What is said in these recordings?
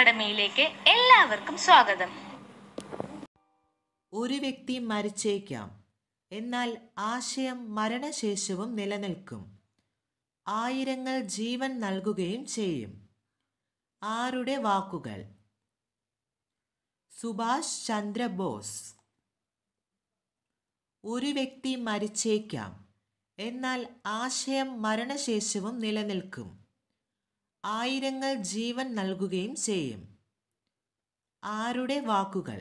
അക്കാഡമിയിലേക്ക് എല്ലാവർക്കും സ്വാഗതം ഒരു വ്യക്തി മരിച്ചേക്കാം എന്നാൽ ആശയം മരണശേഷവും നിലനിൽക്കും ആയിരങ്ങൾ ജീവൻ നൽകുകയും ചെയ്യും ആരുടെ വാക്കുകൾ സുഭാഷ് ചന്ദ്ര ബോസ് ഒരു വ്യക്തി മരിച്ചേക്കാം എന്നാൽ ആശയം മരണശേഷവും നിലനിൽക്കും ആയിരങ്ങൾ ജീവൻ നൽകുകയും ചെയ്യും ആരുടെ വാക്കുകൾ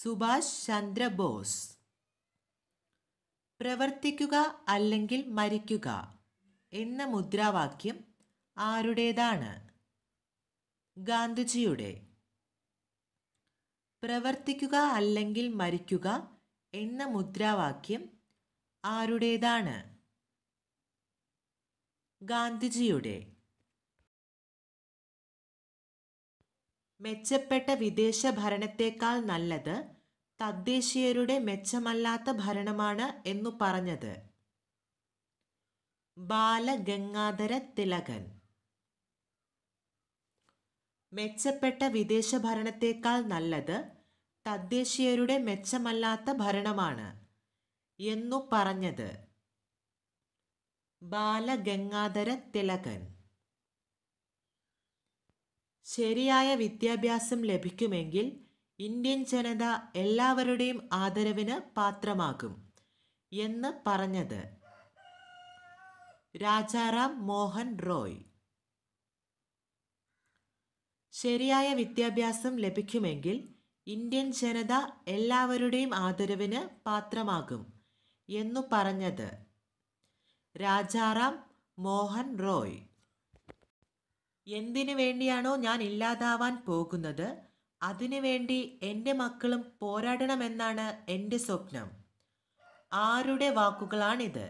സുഭാഷ് ചന്ദ്രബോസ് പ്രവർത്തിക്കുക അല്ലെങ്കിൽ മരിക്കുക എന്ന മുദ്രാവാക്യം ആരുടേതാണ് ഗാന്ധിജിയുടെ പ്രവർത്തിക്കുക അല്ലെങ്കിൽ മരിക്കുക എന്ന മുദ്രാവാക്യം ആരുടേതാണ് ഗാന്ധിജിയുടെ മെച്ചപ്പെട്ട വിദേശ ഭരണത്തെക്കാൾ നല്ലത് തദ്ദേശീയരുടെ മെച്ചമല്ലാത്ത ഭരണമാണ് എന്നു പറഞ്ഞത് ബാലഗംഗാധര തിലകൻ മെച്ചപ്പെട്ട വിദേശ ഭരണത്തെക്കാൾ നല്ലത് തദ്ദേശീയരുടെ മെച്ചമല്ലാത്ത ഭരണമാണ് എന്നു പറഞ്ഞത് ബാലഗംഗാധര തിലകൻ ശരിയായ വിദ്യാഭ്യാസം ലഭിക്കുമെങ്കിൽ ഇന്ത്യൻ ജനത എല്ലാവരുടെയും ആദരവിന് പാത്രമാകും എന്ന് പറഞ്ഞത് രാജാറാം മോഹൻ റോയ് ശരിയായ വിദ്യാഭ്യാസം ലഭിക്കുമെങ്കിൽ ഇന്ത്യൻ ജനത എല്ലാവരുടെയും ആദരവിന് പാത്രമാകും എന്നു പറഞ്ഞത് രാജാറാം മോഹൻ റോയ് എന്തിനു വേണ്ടിയാണോ ഞാൻ ഇല്ലാതാവാൻ പോകുന്നത് അതിനുവേണ്ടി എൻ്റെ മക്കളും പോരാടണമെന്നാണ് എൻ്റെ സ്വപ്നം ആരുടെ വാക്കുകളാണിത്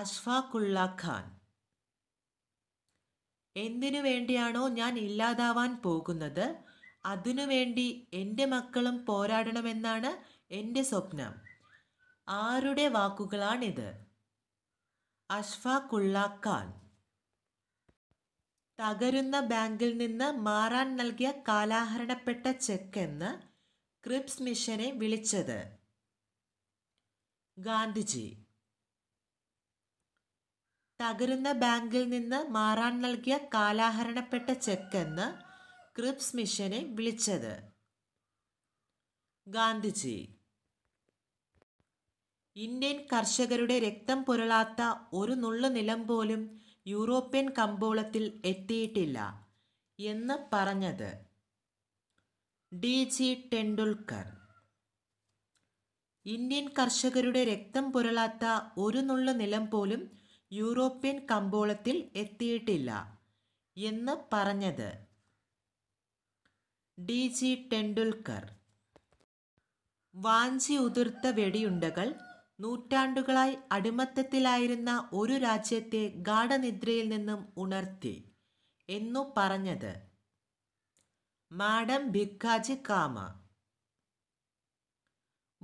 അഷ്ഫാഖുള്ള ഖാൻ എന്തിനു വേണ്ടിയാണോ ഞാൻ ഇല്ലാതാവാൻ പോകുന്നത് അതിനുവേണ്ടി എൻ്റെ മക്കളും പോരാടണമെന്നാണ് എൻ്റെ സ്വപ്നം ആരുടെ വാക്കുകളാണിത് അഷ്ഫാഖുള്ള ഖാൻ തകരുന്ന ബാങ്കിൽ നിന്ന് മാറാൻ നൽകിയ കാലാഹരണപ്പെട്ട എന്ന് ക്രിപ്സ് മിഷനെ വിളിച്ചത് ഗാന്ധിജി തകരുന്ന ബാങ്കിൽ നിന്ന് മാറാൻ നൽകിയ കാലാഹരണപ്പെട്ട എന്ന് ക്രിപ്സ് മിഷനെ വിളിച്ചത് ഗാന്ധിജി ഇന്ത്യൻ കർഷകരുടെ രക്തം പുരളാത്ത ഒരു നുള്ള നിലം പോലും യൂറോപ്യൻ കമ്പോളത്തിൽ എത്തിയിട്ടില്ല എന്ന് പറഞ്ഞത് ഡി ജി ടെണ്ടുൽക്കർ ഇന്ത്യൻ കർഷകരുടെ രക്തം പുരളാത്ത ഒരു നുള്ളു നിലം പോലും യൂറോപ്യൻ കമ്പോളത്തിൽ എത്തിയിട്ടില്ല എന്ന് പറഞ്ഞത് ഡി ജി ടെണ്ടുൽക്കർ വാഞ്ചി ഉതിർത്ത വെടിയുണ്ടകൾ നൂറ്റാണ്ടുകളായി അടിമത്തത്തിലായിരുന്ന ഒരു രാജ്യത്തെ ഗാഠനിദ്രയിൽ നിന്നും ഉണർത്തി എന്നു പറഞ്ഞത് മാഡം ഭിക്കാജി കാമ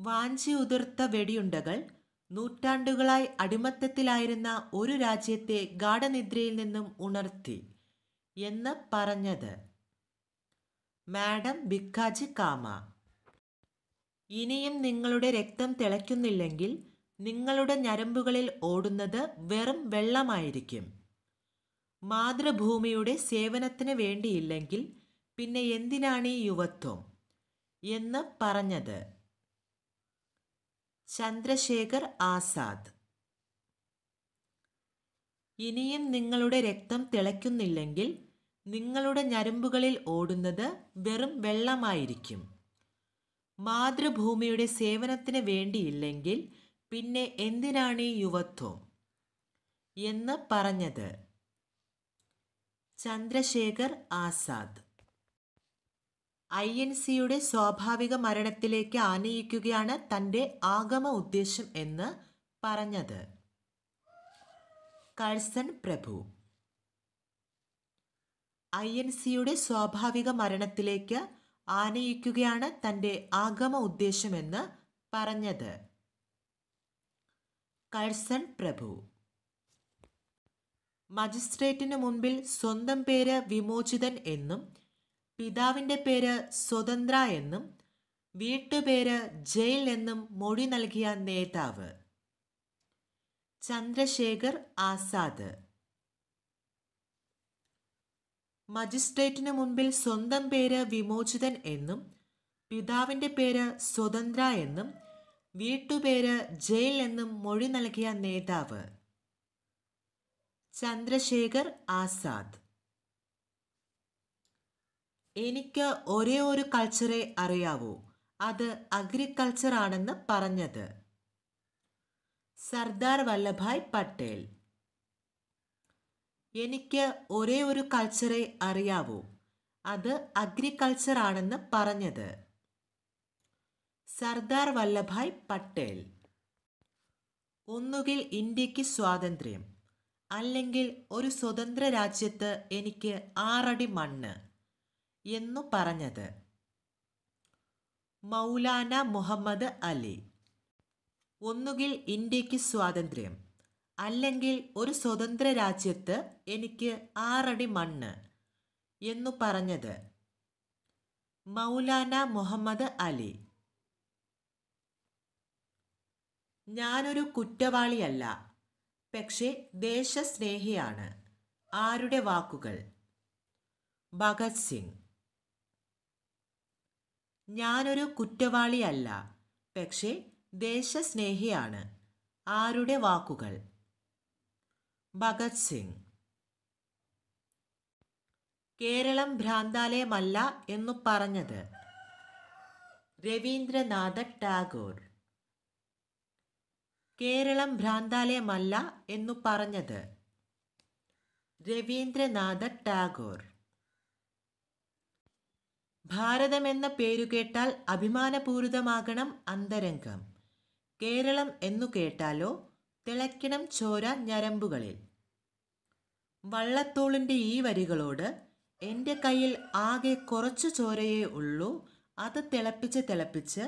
വാഞ്ചി ഉതിർത്ത വെടിയുണ്ടകൾ നൂറ്റാണ്ടുകളായി അടിമത്തത്തിലായിരുന്ന ഒരു രാജ്യത്തെ ഗാഠനിദ്രയിൽ നിന്നും ഉണർത്തി എന്ന് പറഞ്ഞത് മാഡം ഭിക്കാജി കാമ ഇനിയും നിങ്ങളുടെ രക്തം തിളയ്ക്കുന്നില്ലെങ്കിൽ നിങ്ങളുടെ ഞരമ്പുകളിൽ ഓടുന്നത് വെറും വെള്ളമായിരിക്കും മാതൃഭൂമിയുടെ സേവനത്തിന് വേണ്ടിയില്ലെങ്കിൽ പിന്നെ എന്തിനാണ് ഈ യുവത്വം എന്ന് പറഞ്ഞത് ചന്ദ്രശേഖർ ആസാദ് ഇനിയും നിങ്ങളുടെ രക്തം തിളയ്ക്കുന്നില്ലെങ്കിൽ നിങ്ങളുടെ ഞരമ്പുകളിൽ ഓടുന്നത് വെറും വെള്ളമായിരിക്കും മാതൃഭൂമിയുടെ സേവനത്തിന് വേണ്ടിയില്ലെങ്കിൽ പിന്നെ എന്തിനാണ് ഈ യുവത്വം എന്ന് പറഞ്ഞത് ചന്ദ്രശേഖർ ആസാദ് ഐ എൻ സിയുടെ സ്വാഭാവിക മരണത്തിലേക്ക് ആനയിക്കുകയാണ് തൻ്റെ ആഗമ ഉദ്ദേശം എന്ന് പറഞ്ഞത് കഴ്സൺ പ്രഭു ഐ എൻ സിയുടെ സ്വാഭാവിക മരണത്തിലേക്ക് ആനയിക്കുകയാണ് തൻ്റെ ആഗമ ഉദ്ദേശമെന്ന് പറഞ്ഞത് കഴ്സൺ പ്രഭു മജിസ്ട്രേറ്റിന് മുൻപിൽ സ്വന്തം പേര് വിമോചിതൻ എന്നും പിതാവിൻ്റെ പേര് സ്വതന്ത്ര എന്നും വീട്ടുപേര് ജയിൽ എന്നും മൊഴി നൽകിയ നേതാവ് ചന്ദ്രശേഖർ ആസാദ് മജിസ്ട്രേറ്റിന് മുൻപിൽ സ്വന്തം പേര് വിമോചിതൻ എന്നും പിതാവിൻ്റെ പേര് സ്വതന്ത്ര എന്നും വീട്ടുപേര് ജയിൽ എന്നും മൊഴി നൽകിയ നേതാവ് ചന്ദ്രശേഖർ ആസാദ് എനിക്ക് ഒരേ ഒരു കൾച്ചറെ അറിയാവൂ അത് അഗ്രികൾച്ചർ ആണെന്ന് പറഞ്ഞത് സർദാർ വല്ലഭായ് പട്ടേൽ എനിക്ക് ഒരേ ഒരു കൾച്ചറെ അറിയാവൂ അത് അഗ്രികൾച്ചർ ആണെന്ന് പറഞ്ഞത് സർദാർ വല്ലഭായ് പട്ടേൽ ഒന്നുകിൽ ഇന്ത്യക്ക് സ്വാതന്ത്ര്യം അല്ലെങ്കിൽ ഒരു സ്വതന്ത്ര രാജ്യത്ത് എനിക്ക് ആറടി മണ്ണ് എന്നു പറഞ്ഞത് മൗലാന മുഹമ്മദ് അലി ഒന്നുകിൽ ഇന്ത്യക്ക് സ്വാതന്ത്ര്യം അല്ലെങ്കിൽ ഒരു സ്വതന്ത്ര രാജ്യത്ത് എനിക്ക് ആറടി മണ്ണ് എന്നു പറഞ്ഞത് മൗലാന മുഹമ്മദ് അലി ഞാനൊരു കുറ്റവാളിയല്ല പക്ഷേ ദേശസ്നേഹിയാണ് ആരുടെ വാക്കുകൾ ഭഗത് സിംഗ് ഞാനൊരു കുറ്റവാളിയല്ല പക്ഷേ ദേശസ്നേഹിയാണ് ആരുടെ വാക്കുകൾ ഭഗത് സിംഗ് കേരളം ഭ്രാന്താലയമല്ല എന്നു പറഞ്ഞത് രവീന്ദ്രനാഥ ടാഗോർ കേരളം ഭ്രാന്താലയമല്ല എന്നു പറഞ്ഞത് രവീന്ദ്രനാഥ ടാഗോർ ഭാരതം ഭാരതമെന്ന പേരുകേട്ടാൽ അഭിമാനപൂരിതമാകണം അന്തരംഗം കേരളം എന്നു കേട്ടാലോ തിളയ്ക്കണം ചോര ഞരമ്പുകളിൽ വള്ളത്തോളിൻ്റെ ഈ വരികളോട് എൻ്റെ കയ്യിൽ ആകെ കുറച്ച് ചോരയേ ഉള്ളൂ അത് തിളപ്പിച്ച് തിളപ്പിച്ച്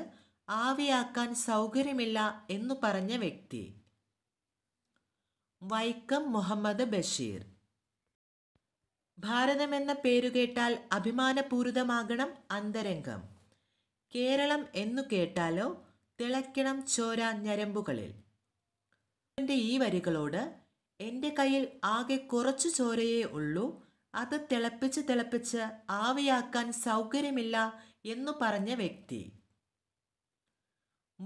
ആവിയാക്കാൻ സൗകര്യമില്ല എന്നു പറഞ്ഞ വ്യക്തി വൈക്കം മുഹമ്മദ് ബഷീർ ഭാരതമെന്ന കേട്ടാൽ അഭിമാനപൂരിതമാകണം അന്തരംഗം കേരളം എന്നു കേട്ടാലോ തിളയ്ക്കണം ചോര ഞരമ്പുകളിൽ എൻ്റെ ഈ വരികളോട് എൻ്റെ കയ്യിൽ ആകെ കുറച്ചു ചോരയേ ഉള്ളൂ അത് തിളപ്പിച്ച് തിളപ്പിച്ച് ആവിയാക്കാൻ സൗകര്യമില്ല എന്നു പറഞ്ഞ വ്യക്തി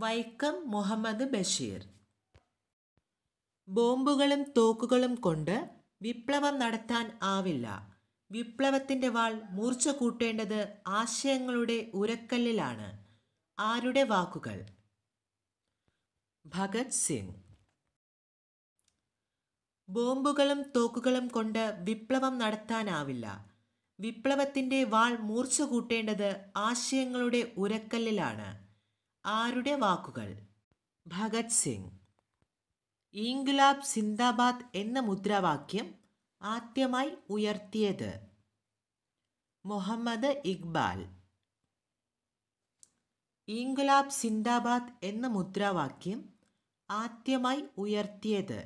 വൈക്കം മുഹമ്മദ് ബഷീർ ബോംബുകളും തോക്കുകളും കൊണ്ട് വിപ്ലവം നടത്താൻ ആവില്ല വിപ്ലവത്തിൻ്റെ വാൾ മൂർച്ച കൂട്ടേണ്ടത് ആശയങ്ങളുടെ ഉരക്കല്ലിലാണ് ആരുടെ വാക്കുകൾ ഭഗത് സിംഗ് ബോംബുകളും തോക്കുകളും കൊണ്ട് വിപ്ലവം നടത്താനാവില്ല വിപ്ലവത്തിൻ്റെ വാൾ മൂർച്ച കൂട്ടേണ്ടത് ആശയങ്ങളുടെ ഉരക്കല്ലിലാണ് ആരുടെ വാക്കുകൾ ഭഗത് സിംഗ് ഇൻഗുലാബ് സിന്ദാബാദ് എന്ന മുദ്രാവാക്യം ആദ്യമായി ഉയർത്തിയത് മുഹമ്മദ് ഇക്ബാൽ ഇൻഗുലാബ് സിന്ദാബാദ് എന്ന മുദ്രാവാക്യം ആദ്യമായി ഉയർത്തിയത്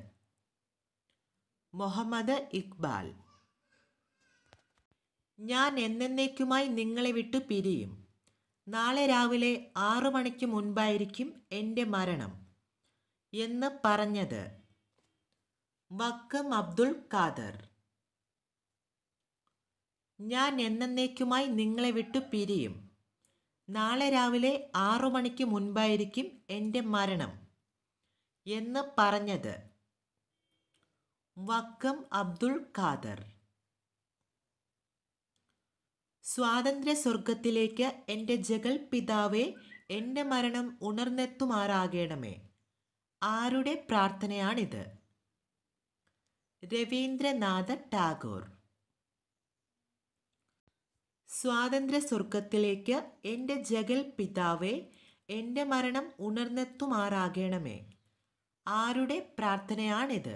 മുഹമ്മദ് ഇക്ബാൽ ഞാൻ എന്നേക്കുമായി നിങ്ങളെ വിട്ടു പിരിയും നാളെ രാവിലെ ആറു മണിക്ക് മുൻപായിരിക്കും എൻ്റെ മരണം എന്ന് പറഞ്ഞത് വക്കം അബ്ദുൾ ഖാദർ ഞാൻ എന്നേക്കുമായി നിങ്ങളെ വിട്ടു പിരിയും നാളെ രാവിലെ ആറു മണിക്ക് മുൻപായിരിക്കും എൻ്റെ മരണം എന്ന് പറഞ്ഞത് വക്കം അബ്ദുൾ ഖാദർ സ്വാതന്ത്ര്യ സ്വർഗത്തിലേക്ക് എൻ്റെ ജഗൽ പിതാവെ എൻ്റെ മരണം ഉണർന്നെത്തുമാറാകണമേ ആരുടെ പ്രാർത്ഥനയാണിത് രവീന്ദ്രനാഥ ടാഗോർ സ്വാതന്ത്ര്യ സ്വർഗത്തിലേക്ക് എൻ്റെ ജഗൽ പിതാവെ എൻ്റെ മരണം ഉണർന്നെത്തുമാറാകണമേ ആരുടെ പ്രാർത്ഥനയാണിത്